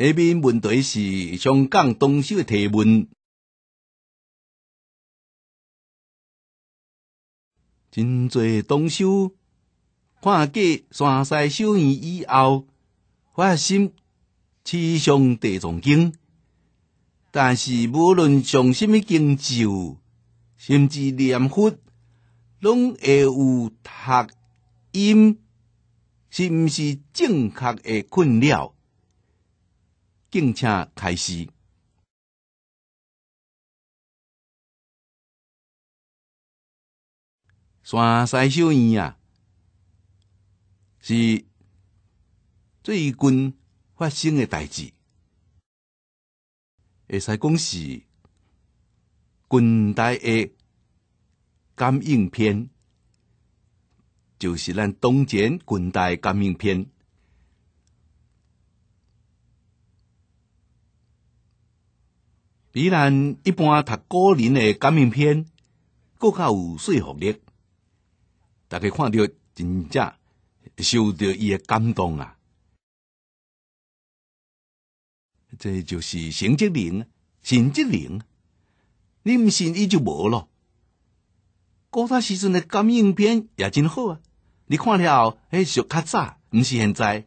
下面问题是香港东修的提问，真侪东修看过《山西小院》以后，发心持诵《地藏经》，但是无论上什么经咒，甚至念佛，拢会有读音，是毋是正确诶困扰？正且开始，山西小院啊，是最近发生的代志。会使讲是近代的感应篇，就是咱当前近代感应篇。比然一般，读个人的感应片，更加有说服力。大家看到真正受到伊的感动啊！这就是神迹灵，神迹灵。你毋信伊就无咯。古早时阵的感应片也真好啊！你看了，迄俗较早，毋是现在，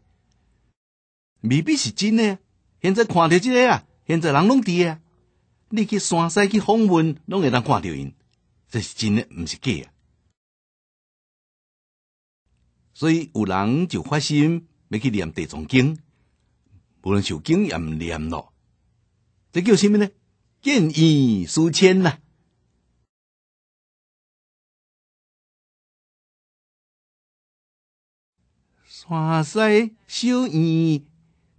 未必是真嘞。现在看到即个啊，现在人拢伫诶。你去山西去访问，拢会当看到因，这是真的，毋是假。所以有人就发心要去念《地藏经》，无论受经也念咯。这叫什么呢？见异思迁呐。山西小院，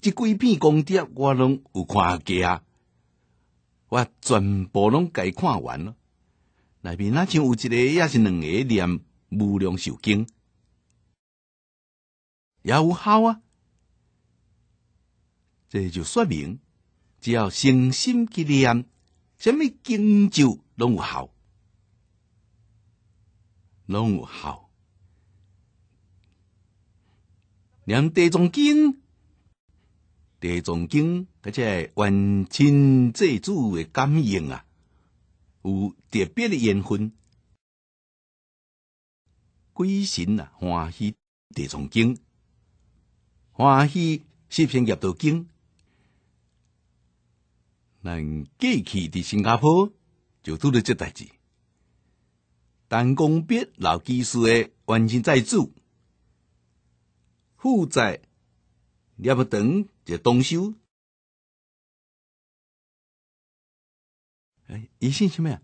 即几片功碟，我拢有看见。我全部拢改看完了，内面那像有一个也是两个念无量寿经，也有效啊。这就说明，只要诚心去念，什么经咒拢有效，拢有效。念地藏经，地藏经。而且，万亲祭主的感应啊，有特别的缘分。鬼神啊，欢喜地藏经，欢喜摄生入道经。咱过去伫新加坡就拄着即代志，当工别老技师的万亲祭主，负债也不等就东修伊姓什么呀？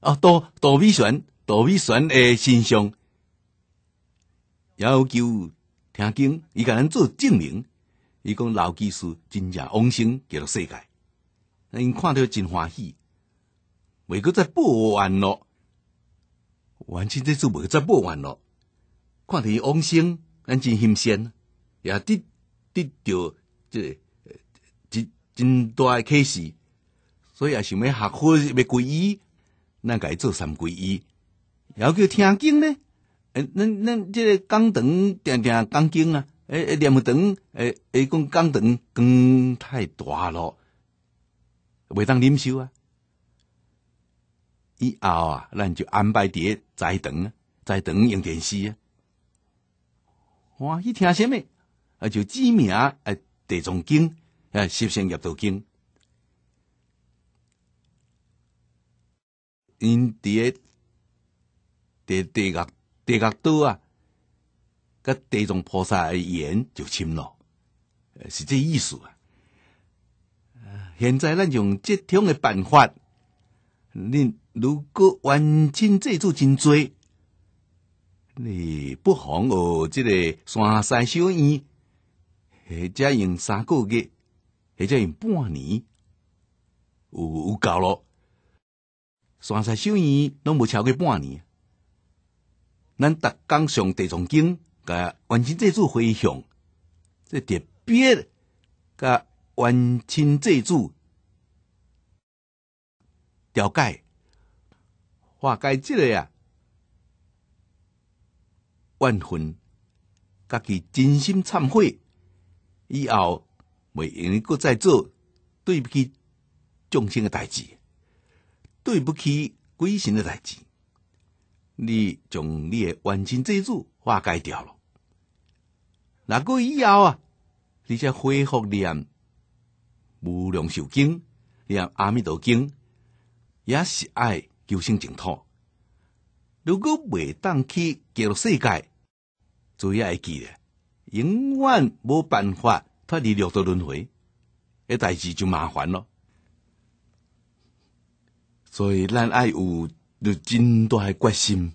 啊，杜躲美璇，躲美璇诶，形象要求听经，伊甲咱做证明。伊讲老技术真正往生叫做世界，因看到真欢喜。未个再报完咯，完全这次未个再报完咯。看到伊往生，咱真新鲜，也得得到即真真大诶启示。所以啊，想要学好要皈依，咱该做三皈依。然后叫听经呢，哎，恁恁即个讲堂听听讲经啊，诶、哎念唔长，诶、哎讲讲堂光太大咯，袂当忍受啊。以后啊，咱就安排碟再长，再堂用电视啊。哇，伊听什么？啊，就知名啊，地藏经啊，十善业道经。因在在地狱地狱多啊，甲地藏菩萨诶缘就深咯，是这意思啊。现在咱用即种诶办法，你如果完成这组真锥，你不妨哦，即个山西小院，或者用三个月，或者用半年，有有够咯。山寺小院拢无超过半年，咱逐工上地藏经，甲完清这组回向，这特别甲完清这组调解化解即个呀，万分，家己真心忏悔，以后袂用够再做对不起众生诶代志。对不起，鬼神的代志，你将你的万斤债主化解掉了，那过以后啊，你才恢复念无量寿经，念阿弥陀经，也是爱救生净土。如果未当去极乐世界，主要记得，永远无办法脱离六道轮回，这代志就麻烦了。所以，咱爱有真大诶决心。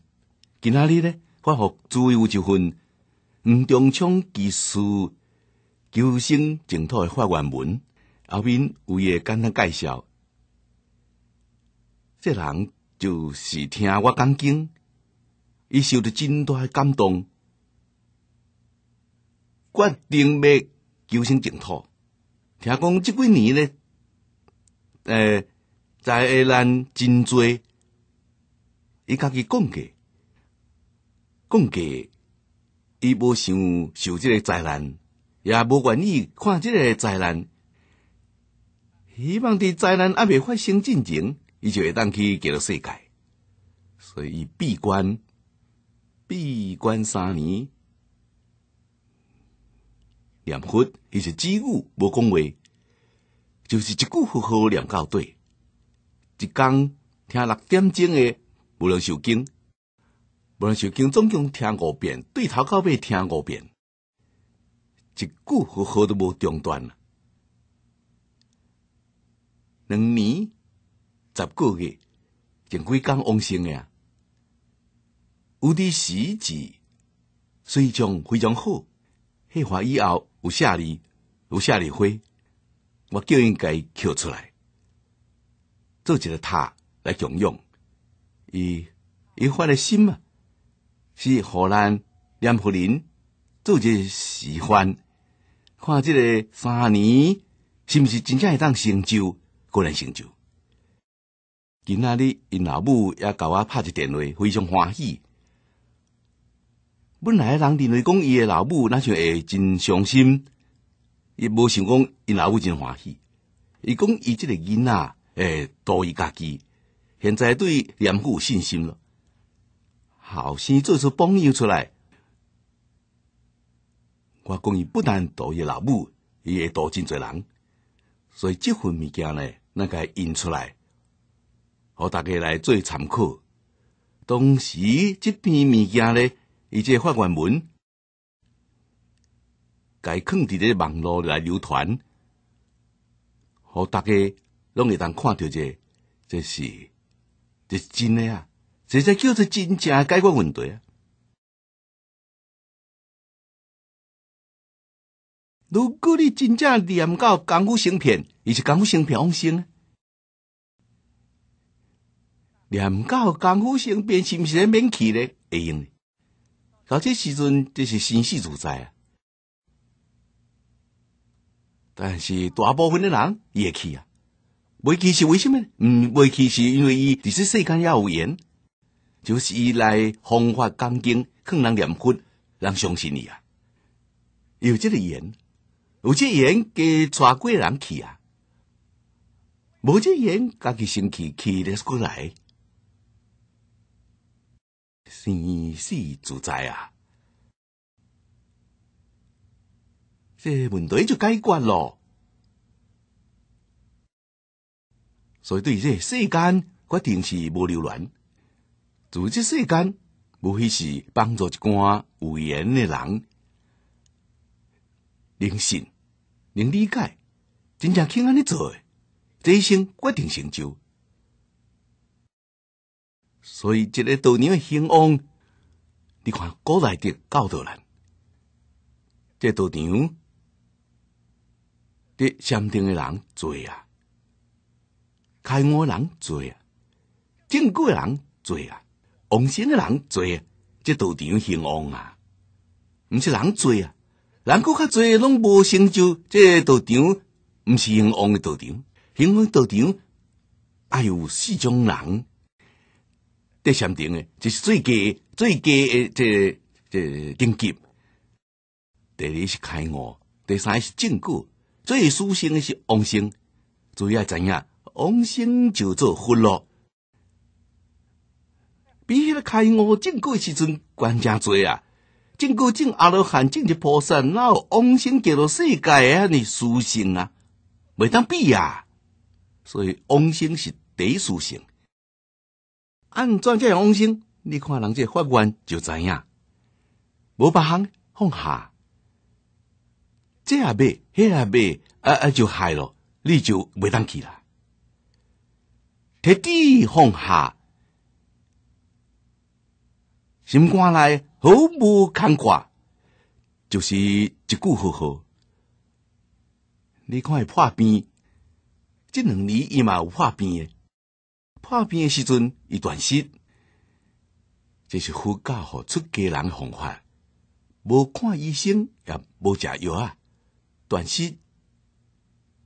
今仔日呢，发布最有一份黄中昌技术求生净土诶发言文，后面有诶简单介绍。这人就是听我讲经，伊受到真大诶感动，决定要求生净土。听讲，即几年呢，诶。灾难真多，伊家己讲过，讲过，伊无想受即个灾难，也无愿意看即个灾难。希望伫灾难还未发生之前，伊就会当去乐世界。所以闭关，闭关三年，念佛，伊是只语无讲话，就是一句佛号念到底。一工听六点钟的《无量寿经》，《无量寿经》总共听五遍，对头到尾听五遍，一句好好都无中断。两年十个月，几鬼讲妄想呀！有的习字，水讲非常好，迄话以后有下笔，有下笔灰，我就应该捡出来。做一个塔来供养，伊伊发的心啊，是荷兰念佛林做个喜欢看，这个三年是不是真正会当成就？果然成就。今仔日，伊老母也甲我拍一电话，非常欢喜。本来人认为讲伊诶老母那就会真伤心，伊无想讲伊老母真欢喜。伊讲伊这个囡仔。诶，多伊家己现在对严父有信心了，后生做出榜样出来。我讲伊不但多伊老母，伊也多真侪人，所以即份物件呢，那个印出来，互大家来做参考。当时即篇物件呢，伊这法文们，该藏伫咧网络来流传，互大家。拢会当看到这，这是这是真的啊！这才叫做真正解决问题啊！如果你真正念到功夫成片，伊是功夫成片，用心念到功夫成片，是不是免去咧？会用？到这时阵就是心系主宰啊！但是大部分的人也会去啊。未去是为什么呢？嗯，未去是因为伊伫只世间也有缘，就是伊来弘法讲经，更人念佛，人相信你啊。有这个缘，有这缘给大贵人去啊，无这缘家己生气气得过来，生死自在啊，这问题就解决咯。所以对这世间，决定是无留恋。在这世间，无非是帮助一寡有缘的人，能信、能理解，真正肯安尼做，这一生决定成就。所以，一个道场的兴旺，你看古来的教导人，这道场，这善定的人做啊。开悟人多啊，正果人多啊，往生的人多啊，这道场兴旺啊，毋是人多啊，人够较多，拢无成就，这道场毋是兴旺的道场，兴旺道场，哎有四种人第三定的，就是最低最低的，这这等级。第二是开悟，第三是正果，最殊胜的是王心，主要知影。王星就做昏咯，比许个开悟正果时阵，关正济啊！证果证阿罗汉，证一菩萨，有王星进入世界安尼殊胜啊，袂当比啊！所以王星是第一殊胜。按怎这样王星，你看人这法官就知影，无别行放下，这也背，迄也背，啊啊就害咯，你就袂当去了。彻底放下，心肝内毫无牵挂，就是一句呵呵。你看伊破病，这两年伊嘛有破病的，破病的时阵伊断食，这是佛教和出家人方法。无看医生，也无食药啊，断食，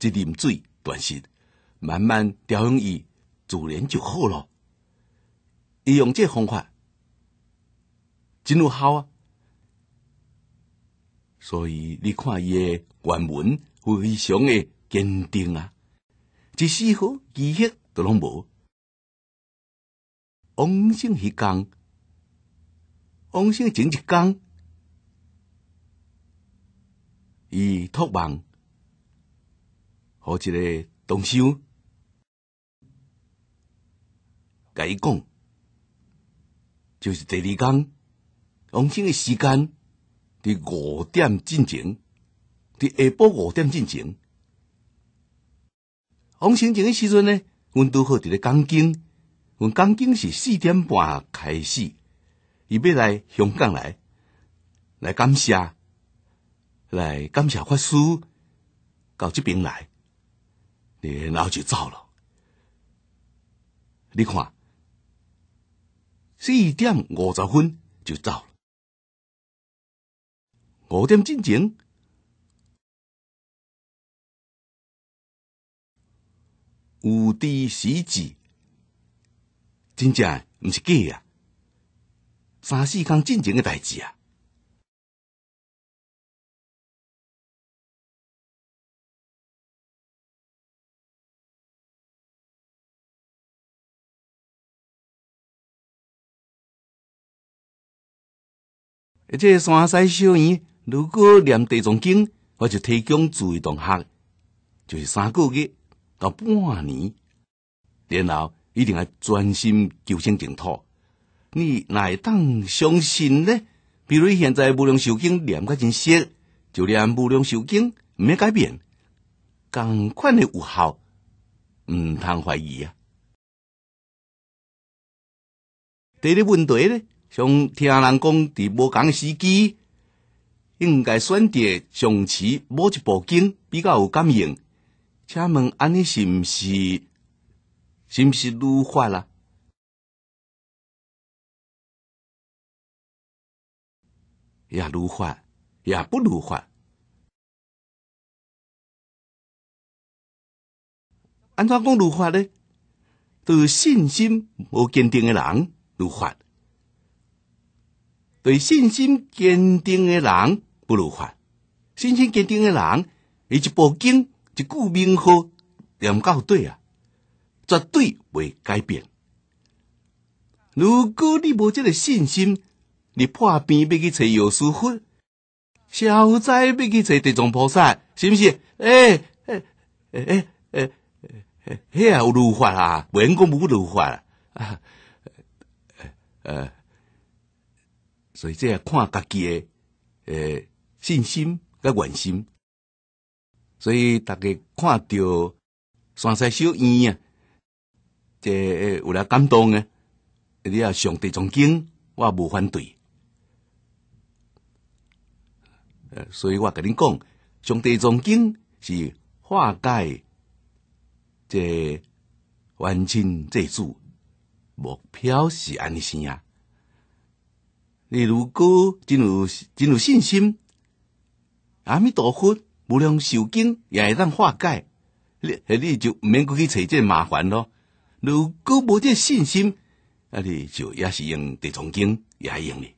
一啉水，断食，慢慢调养伊。自然就好了，伊用这方法真有效啊！所以你看伊的原文非常的坚定啊，一丝毫气息都拢无。王姓一刚，王姓前一刚，伊托梦，何一个同修。甲伊讲，就是第二天王清的时间伫五点进前，伫下晡五点进前。王清晴的时阵呢，阮拄好伫咧江景。阮江景是四点半开始，伊要来香港来，来感谢，来感谢法师到这边来，然后就走了。你看。四点五十分就走了，五点进前，有点时几，真正毋是假啊，三四天进前诶代志啊。而且，山西小院如果念地藏经，我就提供住同学，就是三个月到半年，然后一定要专心求生净土。你哪会当相信呢？比如现在无量寿经念个真些，就连无量寿经毋免改变，共款的有效，毋通怀疑啊？第个问题呢？像听人讲，伫无共司机应该选择上市某一部经比较有感应。请问安尼是毋是？是毋是如发啦？也如发也不如发。安怎讲如发呢？对信心无坚定诶人如发。对信心坚定的人不如法。信心坚定的人，一部经，一句名号，念到底啊，绝对袂改变。如果你无这个信心，你破病要去找药师佛，小灾要去找地藏菩萨，是不是？诶诶诶诶诶，遐有如法啊，文公无如法啊，呃。所以，这也看家己的，呃，信心甲愿心。所以，大家看到山西小院啊，这有了感动啊。你要上帝从经，我无反对。所以我跟你讲，上帝从经是化解这完成这组目标是安尼先啊。你如果真有真有信心，阿弥陀佛无量寿经也会当化解，那你就毋免去去找这麻烦咯。如果无这信心，啊，你就也是用地藏经也会用哩。